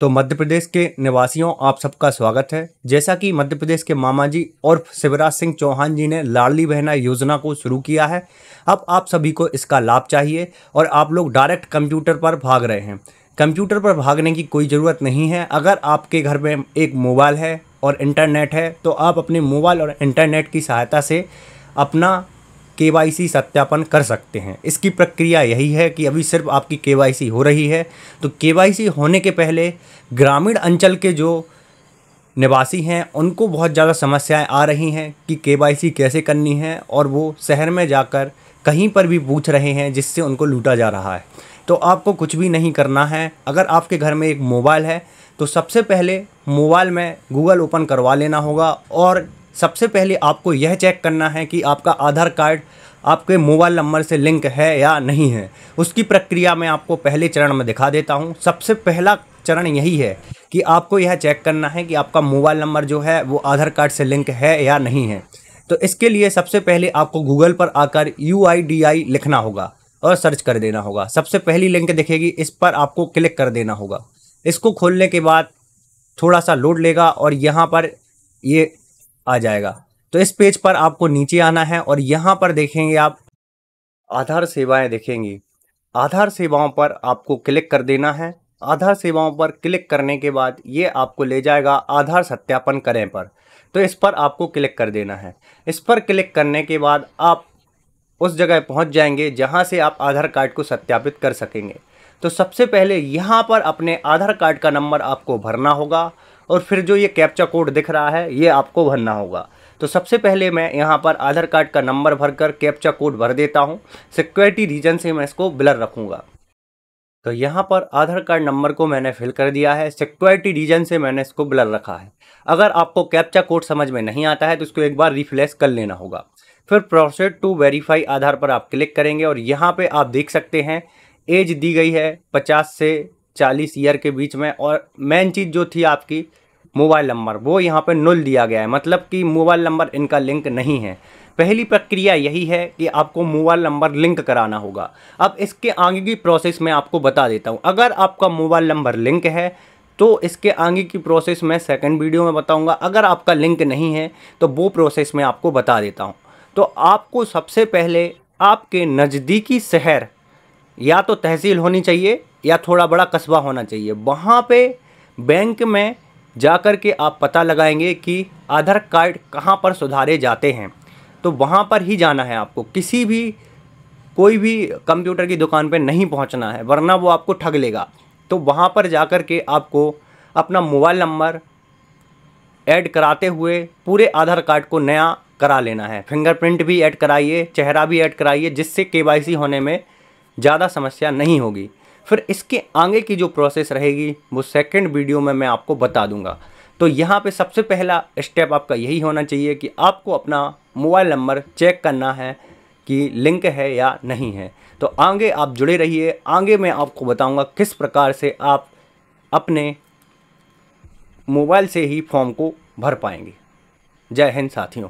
तो मध्य प्रदेश के निवासियों आप सबका स्वागत है जैसा कि मध्य प्रदेश के मामा जी और शिवराज सिंह चौहान जी ने लाडली बहना योजना को शुरू किया है अब आप सभी को इसका लाभ चाहिए और आप लोग डायरेक्ट कंप्यूटर पर भाग रहे हैं कंप्यूटर पर भागने की कोई ज़रूरत नहीं है अगर आपके घर में एक मोबाइल है और इंटरनेट है तो आप अपने मोबाइल और इंटरनेट की सहायता से अपना के सत्यापन कर सकते हैं इसकी प्रक्रिया यही है कि अभी सिर्फ आपकी के हो रही है तो के होने के पहले ग्रामीण अंचल के जो निवासी हैं उनको बहुत ज़्यादा समस्याएं आ रही हैं कि के कैसे करनी है और वो शहर में जाकर कहीं पर भी पूछ रहे हैं जिससे उनको लूटा जा रहा है तो आपको कुछ भी नहीं करना है अगर आपके घर में एक मोबाइल है तो सबसे पहले मोबाइल में गूगल ओपन करवा लेना होगा और सबसे पहले आपको यह चेक करना है कि आपका आधार कार्ड आपके मोबाइल नंबर से लिंक है या नहीं है उसकी प्रक्रिया मैं आपको पहले चरण में दिखा देता हूँ सबसे पहला चरण यही है कि आपको यह चेक करना है कि आपका मोबाइल नंबर जो है वो आधार कार्ड से लिंक है या नहीं है तो इसके लिए सबसे पहले आपको गूगल पर आकर यू लिखना होगा और सर्च कर देना होगा सबसे पहली लिंक दिखेगी इस पर आपको क्लिक कर देना होगा इसको खोलने के बाद थोड़ा सा लोड लेगा और यहाँ पर ये आ जाएगा तो इस पेज पर आपको नीचे आना है और यहाँ पर देखेंगे आप आधार सेवाएं देखेंगी आधार सेवाओं पर आपको क्लिक कर देना है आधार सेवाओं पर क्लिक करने के बाद ये आपको ले जाएगा आधार सत्यापन करें पर तो इस पर आपको क्लिक कर देना है इस पर क्लिक करने के बाद आप उस जगह पहुंच जाएंगे जहां से आप आधार कार्ड को सत्यापित कर सकेंगे तो सबसे पहले यहां पर अपने आधार कार्ड का नंबर आपको भरना होगा और फिर जो ये कैप्चा कोड दिख रहा है ये आपको भरना होगा तो सबसे पहले मैं यहाँ पर आधार कार्ड का नंबर भरकर कैप्चा कोड भर देता हूँ सिक्योरिटी रीजन से मैं इसको ब्लर रखूँगा तो यहाँ पर आधार कार्ड नंबर को मैंने फिल कर दिया है सिक्योरिटी रीजन से मैंने इसको ब्लर रखा है अगर आपको कैप्चा कोड समझ में नहीं आता है तो इसको एक बार रिफ्लेस कर लेना होगा फिर प्रोसेड टू वेरीफाई आधार पर आप क्लिक करेंगे और यहाँ पर आप देख सकते हैं एज दी गई है पचास से चालीस ईयर के बीच में और मेन चीज़ जो थी आपकी मोबाइल नंबर वो यहाँ पर नुल दिया गया है मतलब कि मोबाइल नंबर इनका लिंक नहीं है पहली प्रक्रिया यही है कि आपको मोबाइल नंबर लिंक कराना होगा अब इसके आगे की प्रोसेस मैं आपको बता देता हूँ अगर आपका मोबाइल नंबर लिंक है तो इसके आगे की प्रोसेस मैं सेकंड वीडियो में बताऊँगा अगर आपका लिंक नहीं है तो वो प्रोसेस मैं आपको बता देता हूँ तो आपको सबसे पहले आपके नज़दीकी शहर या तो तहसील होनी चाहिए या थोड़ा बड़ा कस्बा होना चाहिए वहाँ पे बैंक में जा कर के आप पता लगाएंगे कि आधार कार्ड कहाँ पर सुधारे जाते हैं तो वहाँ पर ही जाना है आपको किसी भी कोई भी कंप्यूटर की दुकान पे नहीं पहुँचना है वरना वो आपको ठग लेगा तो वहाँ पर जा कर के आपको अपना मोबाइल नंबर ऐड कराते हुए पूरे आधार कार्ड को नया करा लेना है फिंगरप्रिंट भी ऐड कराइए चेहरा भी ऐड कराइए जिससे के होने में ज़्यादा समस्या नहीं होगी फिर इसके आगे की जो प्रोसेस रहेगी वो सेकेंड वीडियो में मैं आपको बता दूंगा तो यहाँ पे सबसे पहला स्टेप आपका यही होना चाहिए कि आपको अपना मोबाइल नंबर चेक करना है कि लिंक है या नहीं है तो आगे आप जुड़े रहिए आगे मैं आपको बताऊंगा किस प्रकार से आप अपने मोबाइल से ही फॉर्म को भर पाएंगे जय हिंद साथियों